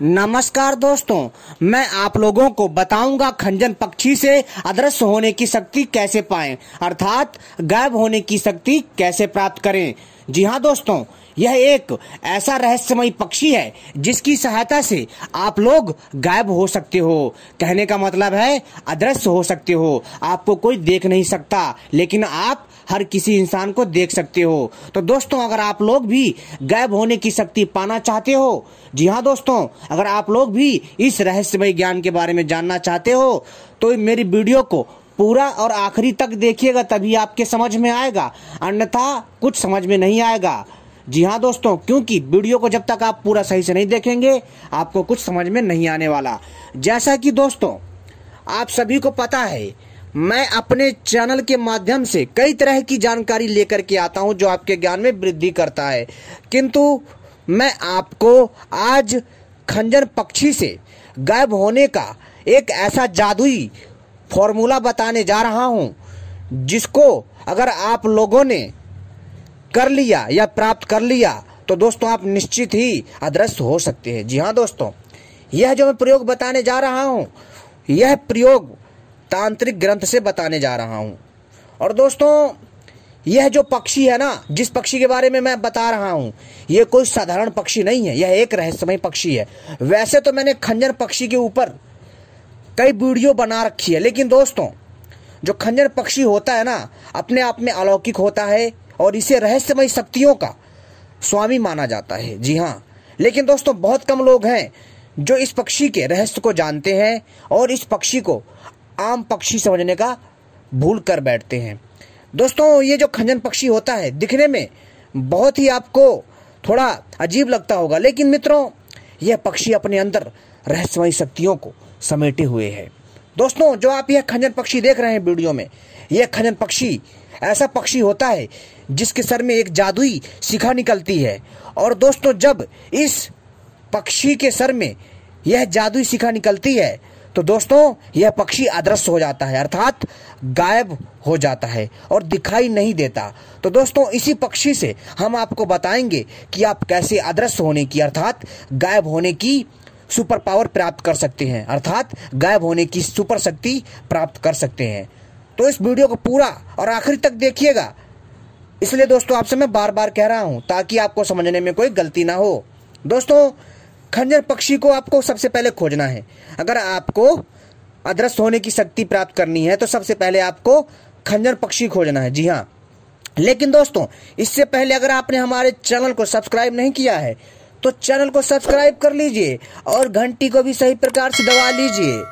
नमस्कार दोस्तों मैं आप लोगों को बताऊंगा खंजन पक्षी से अदृश्य होने की शक्ति कैसे पाएं अर्थात गायब होने की शक्ति कैसे प्राप्त करें जी हाँ दोस्तों यह एक ऐसा रहस्यमय पक्षी है जिसकी सहायता से आप लोग गायब हो सकते हो कहने का मतलब है अदृश्य हो सकते हो आपको कोई देख नहीं सकता लेकिन आप हर किसी इंसान को देख सकते हो तो दोस्तों अगर आप लोग भी गायब होने की शक्ति पाना चाहते हो जी हाँ दोस्तों अगर आप लोग भी इस रहस्यमय ज्ञान के बारे में जानना चाहते हो तो मेरी वीडियो को पूरा और आखिरी तक देखिएगा तभी आपके समझ में आएगा अन्यथा कुछ समझ में नहीं आएगा जी हाँ दोस्तों क्योंकि वीडियो को जब तक आप पूरा सही से नहीं देखेंगे आपको कुछ समझ में नहीं आने वाला जैसा कि दोस्तों आप सभी को पता है मैं अपने चैनल के माध्यम से कई तरह की जानकारी लेकर के आता हूँ जो आपके ज्ञान में वृद्धि करता है किंतु मैं आपको आज खंजर पक्षी से गायब होने का एक ऐसा जादुई फॉर्मूला बताने जा रहा हूँ जिसको अगर आप लोगों ने कर लिया या प्राप्त कर लिया तो दोस्तों आप निश्चित ही अदृश्य हो सकते हैं जी हाँ दोस्तों यह जो मैं प्रयोग बताने जा रहा हूँ यह प्रयोग तांत्रिक ग्रंथ से बताने जा रहा हूँ और दोस्तों यह जो पक्षी है ना जिस पक्षी के बारे में मैं बता रहा हूँ यह कोई साधारण पक्षी नहीं है यह एक रहस्यमय पक्षी है वैसे तो मैंने खंजर पक्षी के ऊपर कई वीडियो बना रखी है लेकिन दोस्तों जो खंजर पक्षी होता है ना अपने आप में अलौकिक होता है और इसे रहस्यमय शक्तियों का स्वामी माना जाता है जी हाँ लेकिन दोस्तों बहुत कम लोग हैं जो इस पक्षी के रहस्य को जानते हैं और इस पक्षी को आम पक्षी समझने का भूल कर बैठते हैं दोस्तों ये जो खंजन पक्षी होता है दिखने में बहुत ही आपको थोड़ा अजीब लगता होगा लेकिन मित्रों यह पक्षी अपने अंदर रहस्यमय शक्तियों को समेटे हुए है दोस्तों जो आप यह खंजन पक्षी देख रहे हैं वीडियो में यह खंजन पक्षी ऐसा पक्षी होता है जिसके सर में एक जादुई शिखा निकलती है और दोस्तों जब इस पक्षी के सर में यह जादुई शिखा निकलती है तो दोस्तों यह पक्षी अदृश्य हो जाता है अर्थात गायब हो जाता है और दिखाई नहीं देता तो दोस्तों इसी पक्षी से हम आपको बताएंगे कि आप कैसे अदृश्य होने की अर्थात गायब होने की सुपर पावर प्राप्त कर सकते हैं अर्थात गायब होने की सुपर शक्ति प्राप्त कर सकते हैं तो इस वीडियो को पूरा और आखिर तक देखिएगा इसलिए दोस्तों आपसे मैं बार बार कह रहा हूं ताकि आपको समझने में कोई गलती ना हो दोस्तों खंजर पक्षी को आपको सबसे पहले खोजना है अगर आपको अदृश्य होने की शक्ति प्राप्त करनी है तो सबसे पहले आपको खंजर पक्षी खोजना है जी हाँ लेकिन दोस्तों इससे पहले अगर आपने हमारे चैनल को सब्सक्राइब नहीं किया है तो चैनल को सब्सक्राइब कर लीजिए और घंटी को भी सही प्रकार से दबा लीजिए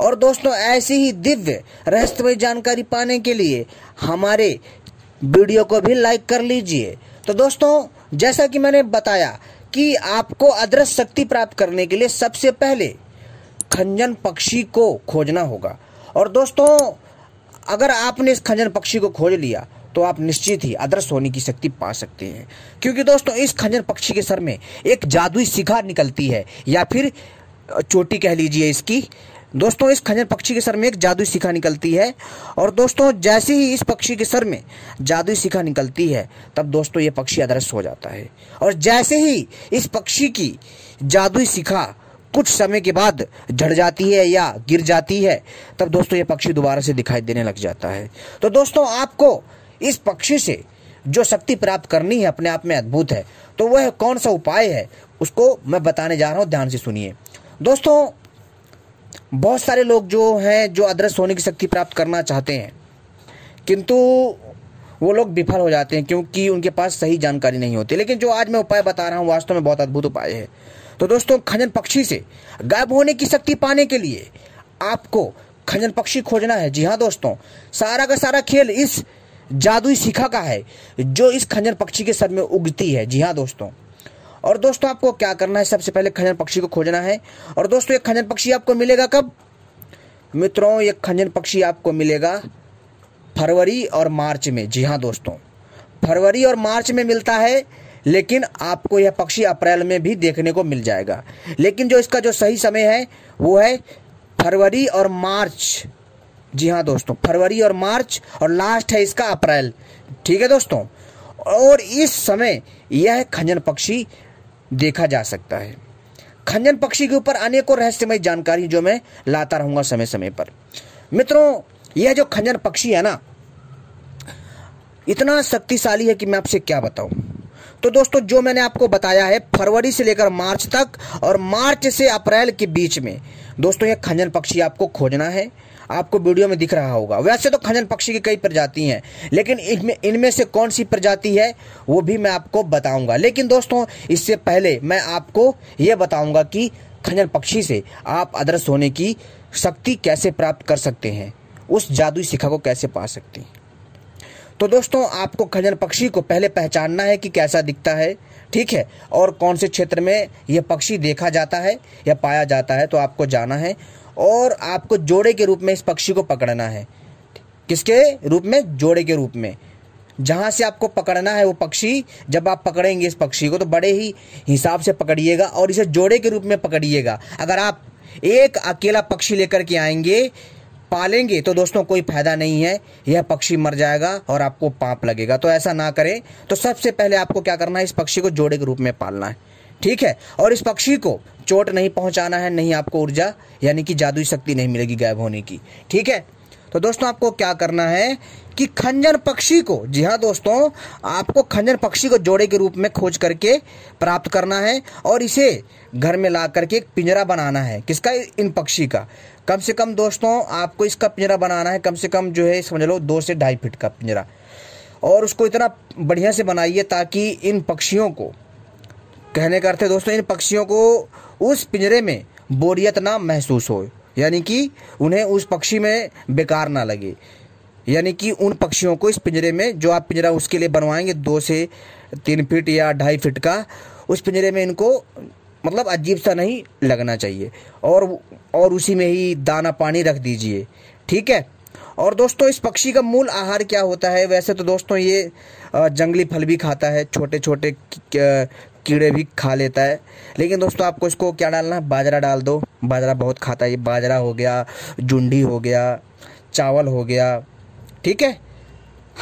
और दोस्तों ऐसी ही दिव्य रहस्यमय जानकारी पाने के लिए हमारे वीडियो को भी लाइक कर लीजिए तो दोस्तों जैसा कि मैंने बताया कि आपको अदृश्य शक्ति प्राप्त करने के लिए सबसे पहले खंजन पक्षी को खोजना होगा और दोस्तों अगर आपने इस खंजन पक्षी को खोज लिया तो आप निश्चित ही अदृश्य होने की शक्ति पा सकते हैं क्योंकि दोस्तों इस खंजन पक्षी के सर में एक जादुई शिखा निकलती है या फिर चोटी कह लीजिए इसकी दोस्तों इस खंजर पक्षी के सर में एक जादुई शिखा निकलती है और दोस्तों जैसे ही इस पक्षी के सर में जादुई शिखा निकलती है तब दोस्तों ये पक्षी अदृश्य हो जाता है और जैसे ही इस पक्षी की जादुई शिखा कुछ समय के बाद झड़ जाती है या गिर जाती है तब दोस्तों ये पक्षी दोबारा से दिखाई देने लग जाता है तो दोस्तों आपको इस पक्षी से जो शक्ति प्राप्त करनी है अपने आप में अद्भुत है तो वह कौन सा उपाय है उसको मैं बताने जा रहा हूँ ध्यान से सुनिए दोस्तों बहुत सारे लोग जो हैं जो अदृश्य होने की शक्ति प्राप्त करना चाहते हैं किंतु वो लोग विफल हो जाते हैं क्योंकि उनके पास सही जानकारी नहीं होती लेकिन जो आज मैं उपाय बता रहा हूँ वास्तव में बहुत अद्भुत उपाय है तो दोस्तों खजन पक्षी से गायब होने की शक्ति पाने के लिए आपको खंजन पक्षी खोजना है जी हाँ दोस्तों सारा का सारा खेल इस जादुई शिखा का है जो इस खंजन पक्षी के सर में उगती है जी हाँ दोस्तों और दोस्तों आपको क्या करना है सबसे पहले खंजन पक्षी को खोजना है और दोस्तों ये खंजन पक्षी आपको मिलेगा कब मित्रों ये खंजन पक्षी आपको मिलेगा फरवरी और मार्च में जी हाँ दोस्तों फरवरी और मार्च में मिलता है लेकिन आपको यह पक्षी अप्रैल में भी देखने को मिल जाएगा लेकिन जो इसका जो सही समय है वो है फरवरी और मार्च जी हाँ दोस्तों फरवरी और मार्च और लास्ट है इसका अप्रैल ठीक है दोस्तों और इस समय यह खंजन पक्षी देखा जा सकता है खंजन पक्षी के ऊपर अनेकों रहस्यमय जानकारी जो मैं लाता रहूंगा समय समय पर मित्रों यह जो खंजन पक्षी है ना इतना शक्तिशाली है कि मैं आपसे क्या बताऊं तो दोस्तों जो मैंने आपको बताया है फरवरी से लेकर मार्च तक और मार्च से अप्रैल के बीच में दोस्तों यह खंजन पक्षी आपको खोजना है आपको वीडियो में दिख रहा होगा वैसे तो खंजन पक्षी की कई प्रजाति हैं लेकिन इनमें इनमें से कौन सी प्रजाति है वो भी मैं आपको बताऊंगा लेकिन दोस्तों इससे पहले मैं आपको ये बताऊंगा कि खंजन पक्षी से आप अदृश्य होने की शक्ति कैसे प्राप्त कर सकते हैं उस जादुई शिखा को कैसे पा सकते हैं तो दोस्तों आपको खंजन पक्षी को पहले पहचानना है कि कैसा दिखता है ठीक है और कौन से क्षेत्र में यह पक्षी देखा जाता है या पाया जाता है तो आपको जाना है और आपको जोड़े के रूप में इस पक्षी को पकड़ना है किसके रूप में जोड़े के रूप में जहाँ से आपको पकड़ना है वो पक्षी जब आप पकड़ेंगे इस पक्षी को तो बड़े ही हिसाब से पकड़िएगा और इसे जोड़े के रूप में पकड़िएगा अगर आप एक अकेला पक्षी लेकर के आएंगे पालेंगे तो दोस्तों कोई फायदा नहीं है यह पक्षी मर जाएगा और आपको पाप लगेगा तो ऐसा ना करें तो सबसे पहले आपको क्या करना है इस पक्षी को जोड़े के रूप में पालना है ठीक है और इस पक्षी को चोट नहीं पहुंचाना है नहीं आपको ऊर्जा यानी कि जादुई शक्ति नहीं मिलेगी गायब होने की ठीक है तो दोस्तों आपको क्या करना है कि खंजन पक्षी को जी हाँ दोस्तों आपको खंजन पक्षी को जोड़े के रूप में खोज करके प्राप्त करना है और इसे घर में ला करके एक पिंजरा बनाना है किसका इन पक्षी का कम से कम दोस्तों आपको इसका पिंजरा बनाना है कम से कम जो है समझ लो दो से ढाई फीट का पिंजरा और उसको इतना बढ़िया से बनाइए ताकि इन पक्षियों को कहने का अर्थ है दोस्तों इन पक्षियों को उस पिंजरे में बोरियत ना महसूस हो यानी कि उन्हें उस पक्षी में बेकार ना लगे यानी कि उन पक्षियों को इस पिंजरे में जो आप पिंजरा उसके लिए बनवाएंगे दो से तीन फीट या ढाई फीट का उस पिंजरे में इनको मतलब अजीब सा नहीं लगना चाहिए और और उसी में ही दाना पानी रख दीजिए ठीक है और दोस्तों इस पक्षी का मूल आहार क्या होता है वैसे तो दोस्तों ये जंगली फल भी खाता है छोटे छोटे कीड़े भी खा लेता है लेकिन दोस्तों आपको इसको क्या डालना है बाजरा डाल दो बाजरा बहुत खाता है ये बाजरा हो गया जुंडी हो गया चावल हो गया ठीक है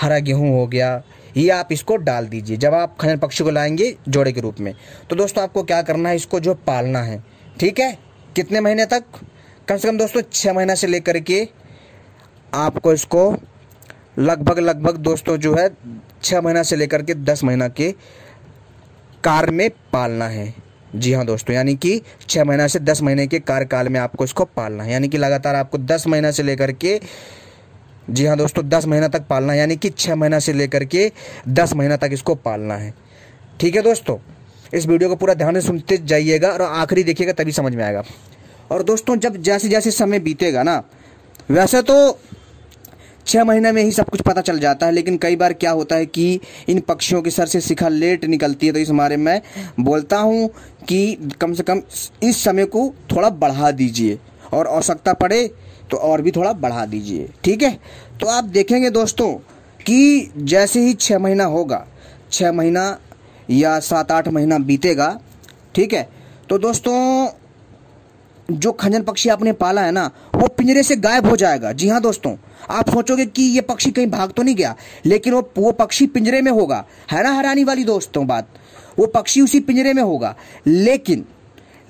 हरा गेहूँ हो गया ये आप इसको डाल दीजिए जब आप खनन पक्षी को लाएंगे जोड़े के रूप में तो दोस्तों आपको क्या करना है इसको जो पालना है ठीक है कितने महीने तक कम से कम दोस्तों छः महीना से लेकर के आपको इसको लगभग लगभग दोस्तों जो है छः महीना से लेकर के दस महीना के कार में पालना है जी हाँ दोस्तों यानी कि छः महीना से दस महीने के कार्यकाल में आपको इसको पालना है यानी कि लगातार आपको दस महीना से लेकर के जी हाँ दोस्तों दस महीना तक पालना है यानी कि छः महीना से लेकर के दस महीना तक इसको पालना है ठीक है दोस्तों इस वीडियो को पूरा ध्यान से सुनते जाइएगा और आखिरी देखिएगा तभी समझ में आएगा और दोस्तों जब जैसे जैसे समय बीतेगा ना वैसे तो छः महीने में ही सब कुछ पता चल जाता है लेकिन कई बार क्या होता है कि इन पक्षियों के सर से शिखा लेट निकलती है तो इस बारे में बोलता हूँ कि कम से कम इस समय को थोड़ा बढ़ा दीजिए और आवश्यकता पड़े तो और भी थोड़ा बढ़ा दीजिए ठीक है तो आप देखेंगे दोस्तों कि जैसे ही छः महीना होगा छः महीना या सात आठ महीना बीतेगा ठीक है तो दोस्तों जो खंजन पक्षी आपने पाला है ना वो पिंजरे से गायब हो जाएगा जी हाँ दोस्तों आप सोचोगे कि ये पक्षी कहीं भाग तो नहीं गया लेकिन वो वो पक्षी पिंजरे में होगा हैरा हैरानी वाली दोस्तों बात वो पक्षी उसी पिंजरे में होगा लेकिन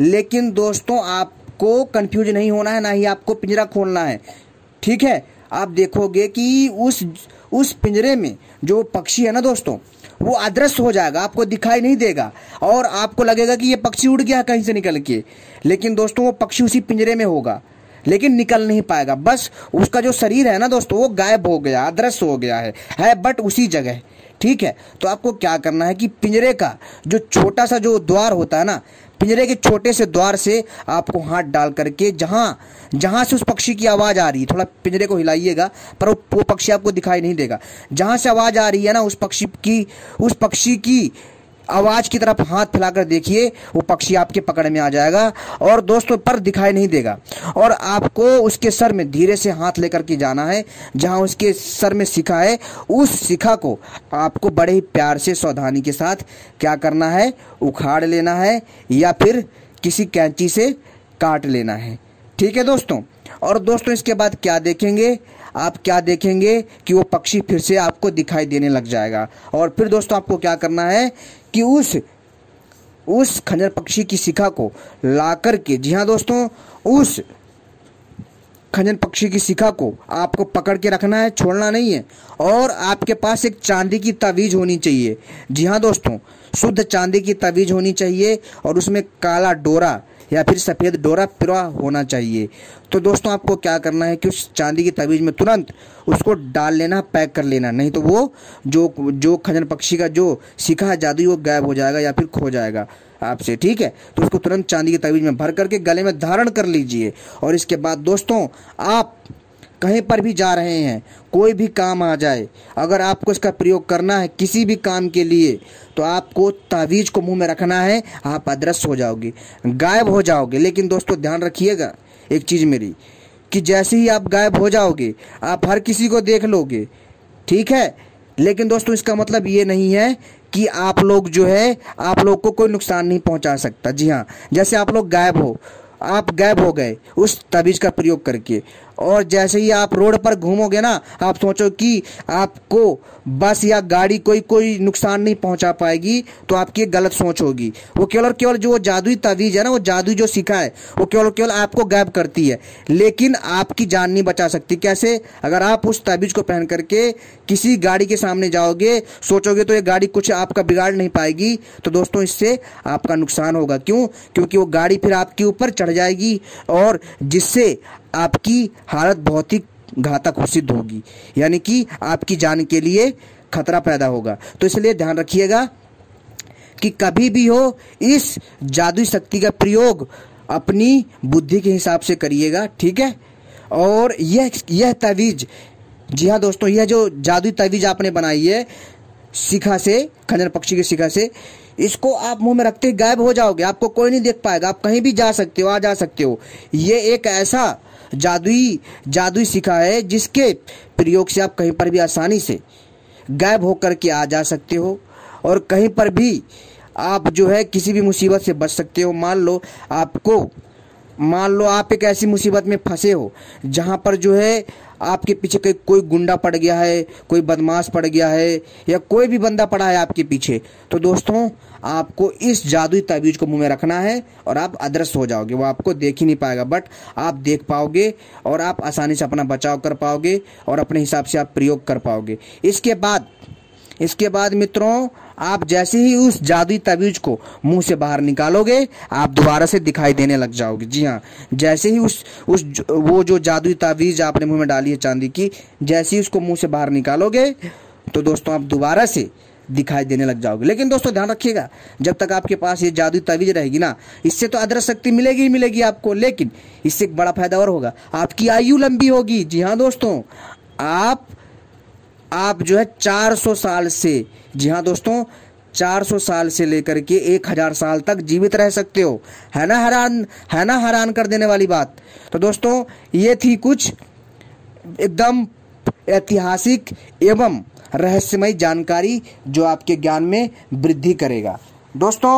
लेकिन दोस्तों आपको कंफ्यूज नहीं होना है ना ही आपको पिंजरा खोलना है ठीक है आप देखोगे कि उस उस पिंजरे में जो पक्षी है ना दोस्तों वो अदृश्य हो जाएगा आपको दिखाई नहीं देगा और आपको लगेगा कि ये पक्षी उड़ गया कहीं से निकल के लेकिन दोस्तों वो पक्षी उसी पिंजरे में होगा लेकिन निकल नहीं पाएगा बस उसका जो शरीर है ना दोस्तों वो गायब हो गया अदृश्य हो गया है है बट उसी जगह ठीक है तो आपको क्या करना है कि पिंजरे का जो छोटा सा जो द्वार होता है ना पिंजरे के छोटे से द्वार से आपको हाथ डाल करके जहाँ जहाँ से उस पक्षी की आवाज़ आ रही है थोड़ा पिंजरे को हिलाइएगा पर वो पक्षी आपको दिखाई नहीं देगा जहाँ से आवाज़ आ रही है ना उस पक्षी की उस पक्षी की आवाज की तरफ हाथ फैलाकर देखिए वो पक्षी आपके पकड़ में आ जाएगा और दोस्तों पर दिखाई नहीं देगा और आपको उसके सर में धीरे से हाथ लेकर के जाना है जहां उसके सर में शिखा है उस शिखा को आपको बड़े ही प्यार से सावधानी के साथ क्या करना है उखाड़ लेना है या फिर किसी कैंची से काट लेना है ठीक है दोस्तों और दोस्तों इसके बाद क्या देखेंगे आप क्या देखेंगे कि वो पक्षी फिर से आपको दिखाई देने लग जाएगा और फिर दोस्तों आपको क्या करना है कि उस उस खंजर पक्षी की शिखा को ला कर के जी हाँ दोस्तों उस खंजर पक्षी की शिखा को आपको पकड़ के रखना है छोड़ना नहीं है और आपके पास एक चांदी की तावीज होनी चाहिए जी हाँ दोस्तों शुद्ध चांदी की तावीज होनी चाहिए और उसमें काला डोरा या फिर सफ़ेद डोरा पिरा होना चाहिए तो दोस्तों आपको क्या करना है कि उस चांदी की तवीज़ में तुरंत उसको डाल लेना पैक कर लेना नहीं तो वो जो जो खजन पक्षी का जो सीखा जादू वो गायब हो जाएगा या फिर खो जाएगा आपसे ठीक है तो उसको तुरंत चांदी की तवीज़ में भर करके गले में धारण कर लीजिए और इसके बाद दोस्तों आप कहीं पर भी जा रहे हैं कोई भी काम आ जाए अगर आपको इसका प्रयोग करना है किसी भी काम के लिए तो आपको तावीज़ को मुंह में रखना है आप अदृश्य हो जाओगे गायब हो जाओगे लेकिन दोस्तों ध्यान रखिएगा एक चीज़ मेरी कि जैसे ही आप गायब हो जाओगे आप हर किसी को देख लोगे ठीक है लेकिन दोस्तों इसका मतलब ये नहीं है कि आप लोग जो है आप लोग को कोई नुकसान नहीं पहुंचा सकता जी हाँ जैसे आप लोग गायब हो आप गायब हो गए उस तावीज़ का प्रयोग करके और जैसे ही आप रोड पर घूमोगे ना आप सोचो कि आपको बस या गाड़ी कोई कोई नुकसान नहीं पहुंचा पाएगी तो आपकी गलत सोच होगी वो केवल और केवल जो वो जादुई तवीज़ है ना वो जादुई जो सीखा है वो केवल और केवल आपको गैप करती है लेकिन आपकी जान नहीं बचा सकती कैसे अगर आप उस तवीज़ को पहन करके किसी गाड़ी के सामने जाओगे सोचोगे तो ये गाड़ी कुछ आपका बिगाड़ नहीं पाएगी तो दोस्तों इससे आपका नुकसान होगा क्यों क्योंकि वो गाड़ी फिर आपके ऊपर चढ़ जाएगी और जिससे आपकी हालत बहुत ही घातक घोषित होगी यानी कि आपकी जान के लिए खतरा पैदा होगा तो इसलिए ध्यान रखिएगा कि कभी भी हो इस जादुई शक्ति का प्रयोग अपनी बुद्धि के हिसाब से करिएगा ठीक है और यह यह तवीज़ जी हाँ दोस्तों यह जो जादुई तवीज़ आपने बनाई है शिखा से खंजर पक्षी की शिखा से इसको आप मुंह में रखते गायब हो जाओगे आपको कोई नहीं देख पाएगा आप कहीं भी जा सकते हो आ जा सकते हो ये एक ऐसा जादुई जादुई सिखा है जिसके प्रयोग से आप कहीं पर भी आसानी से गायब होकर के आ जा सकते हो और कहीं पर भी आप जो है किसी भी मुसीबत से बच सकते हो मान लो आपको मान लो आप एक ऐसी मुसीबत में फंसे हो जहाँ पर जो है आपके पीछे कोई कोई गुंडा पड़ गया है कोई बदमाश पड़ गया है या कोई भी बंदा पड़ा है आपके पीछे तो दोस्तों आपको इस जादुई तवीज को मुंह में रखना है और आप अदृश्य हो जाओगे वो आपको देख ही नहीं पाएगा बट आप देख पाओगे और आप आसानी से अपना बचाव कर पाओगे और अपने हिसाब से आप प्रयोग कर पाओगे इसके बाद इसके बाद मित्रों आप जैसे ही उस जादुई तवीज़ को मुंह से बाहर निकालोगे आप दोबारा से दिखाई देने लग जाओगे जी हाँ जैसे ही उस उस वो जो जादुई तवीज आपने मुंह में डाली है चांदी की जैसे ही उसको मुंह से बाहर निकालोगे तो दोस्तों आप दोबारा से दिखाई देने लग जाओगे लेकिन दोस्तों ध्यान रखिएगा जब तक आपके पास ये जादुई तवीज रहेगी ना इससे तो अदृश्य शक्ति मिलेगी ही मिलेगी आपको लेकिन इससे एक बड़ा फायदा और होगा आपकी आयु लंबी होगी जी हाँ दोस्तों आप आप जो है 400 साल से जी हाँ दोस्तों 400 साल से लेकर के 1000 साल तक जीवित रह सकते हो है ना हैरान है ना हैरान कर देने वाली बात तो दोस्तों ये थी कुछ एकदम ऐतिहासिक एवं रहस्यमय जानकारी जो आपके ज्ञान में वृद्धि करेगा दोस्तों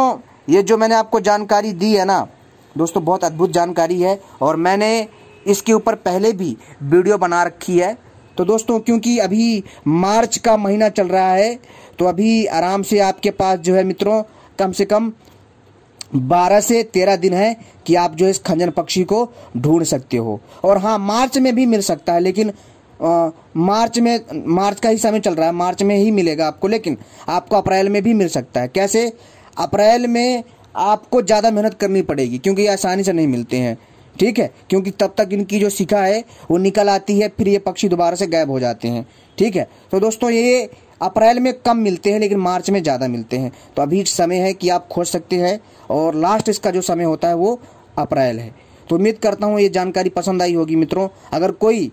ये जो मैंने आपको जानकारी दी है ना दोस्तों बहुत अद्भुत जानकारी है और मैंने इसके ऊपर पहले भी वीडियो बना रखी है तो दोस्तों क्योंकि अभी मार्च का महीना चल रहा है तो अभी आराम से आपके पास जो है मित्रों कम से कम बारह से तेरह दिन है कि आप जो इस खंजन पक्षी को ढूंढ सकते हो और हाँ मार्च में भी मिल सकता है लेकिन आ, मार्च में मार्च का ही समय चल रहा है मार्च में ही मिलेगा आपको लेकिन आपको अप्रैल में भी मिल सकता है कैसे अप्रैल में आपको ज़्यादा मेहनत करनी पड़ेगी क्योंकि आसानी से नहीं मिलते हैं ठीक है क्योंकि तब तक इनकी जो शिखा है वो निकल आती है फिर ये पक्षी दोबारा से गायब हो जाते हैं ठीक है तो दोस्तों ये अप्रैल में कम मिलते हैं लेकिन मार्च में ज़्यादा मिलते हैं तो अभी समय है कि आप खोज सकते हैं और लास्ट इसका जो समय होता है वो अप्रैल है तो उम्मीद करता हूँ ये जानकारी पसंद आई होगी मित्रों अगर कोई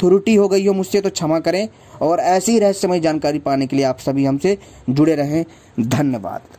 थ्रुटी हो गई हो मुझसे तो क्षमा करें और ऐसी रहस्यमय जानकारी पाने के लिए आप सभी हमसे जुड़े रहें धन्यवाद